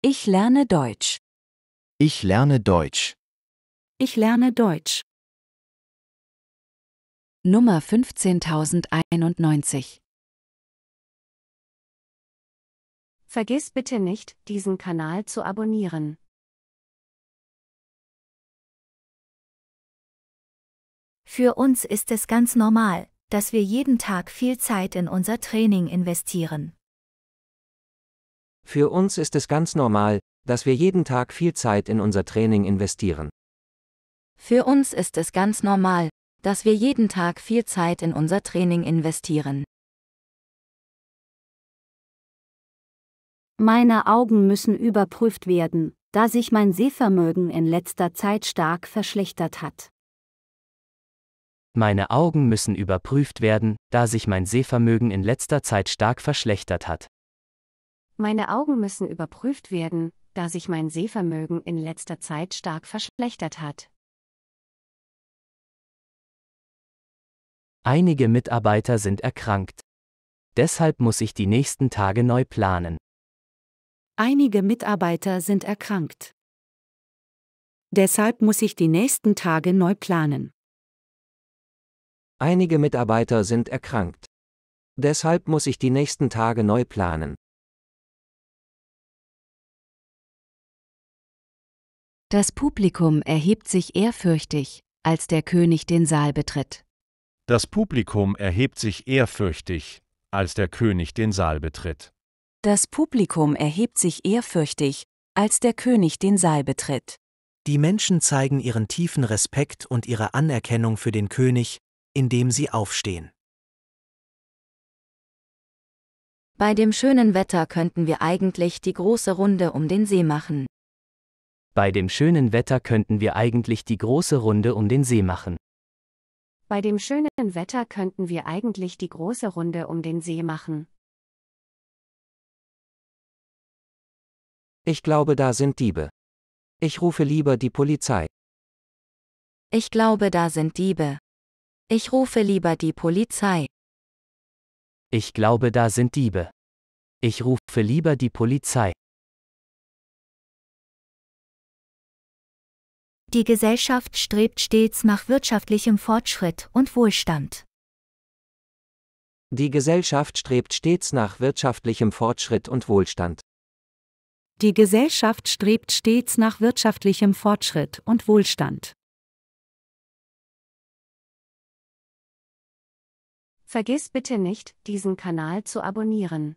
Ich lerne Deutsch. Ich lerne Deutsch. Ich lerne Deutsch. Nummer 15091 Vergiss bitte nicht, diesen Kanal zu abonnieren. Für uns ist es ganz normal, dass wir jeden Tag viel Zeit in unser Training investieren. Für uns ist es ganz normal, dass wir jeden Tag viel Zeit in unser Training investieren. Für uns ist es ganz normal, dass wir jeden Tag viel Zeit in unser Training investieren. Meine Augen müssen überprüft werden, da sich mein Sehvermögen in letzter Zeit stark verschlechtert hat. Meine Augen müssen überprüft werden, da sich mein Sehvermögen in letzter Zeit stark verschlechtert hat. Meine Augen müssen überprüft werden, da sich mein Sehvermögen in letzter Zeit stark verschlechtert hat. Einige Mitarbeiter sind erkrankt. Deshalb muss ich die nächsten Tage neu planen. Einige Mitarbeiter sind erkrankt. Deshalb muss ich die nächsten Tage neu planen. Einige Mitarbeiter sind erkrankt. Deshalb muss ich die nächsten Tage neu planen. Das Publikum erhebt sich ehrfürchtig, als der König den Saal betritt. Das Publikum erhebt sich ehrfürchtig, als der König den Saal betritt. Das Publikum erhebt sich ehrfürchtig, als der König den Saal betritt. Die Menschen zeigen ihren tiefen Respekt und ihre Anerkennung für den König, indem sie aufstehen. Bei dem schönen Wetter könnten wir eigentlich die große Runde um den See machen. Bei dem schönen Wetter könnten wir eigentlich die große Runde um den See machen. Bei dem schönen Wetter könnten wir eigentlich die große Runde um den See machen. Ich glaube, da sind Diebe. Ich rufe lieber die Polizei. Ich glaube, da sind Diebe. Ich rufe lieber die Polizei. Ich glaube, da sind Diebe. Ich rufe lieber die Polizei. Die Gesellschaft strebt stets nach wirtschaftlichem Fortschritt und Wohlstand. Die Gesellschaft strebt stets nach wirtschaftlichem Fortschritt und Wohlstand. Die Gesellschaft strebt stets nach wirtschaftlichem Fortschritt und Wohlstand. Vergiss bitte nicht, diesen Kanal zu abonnieren.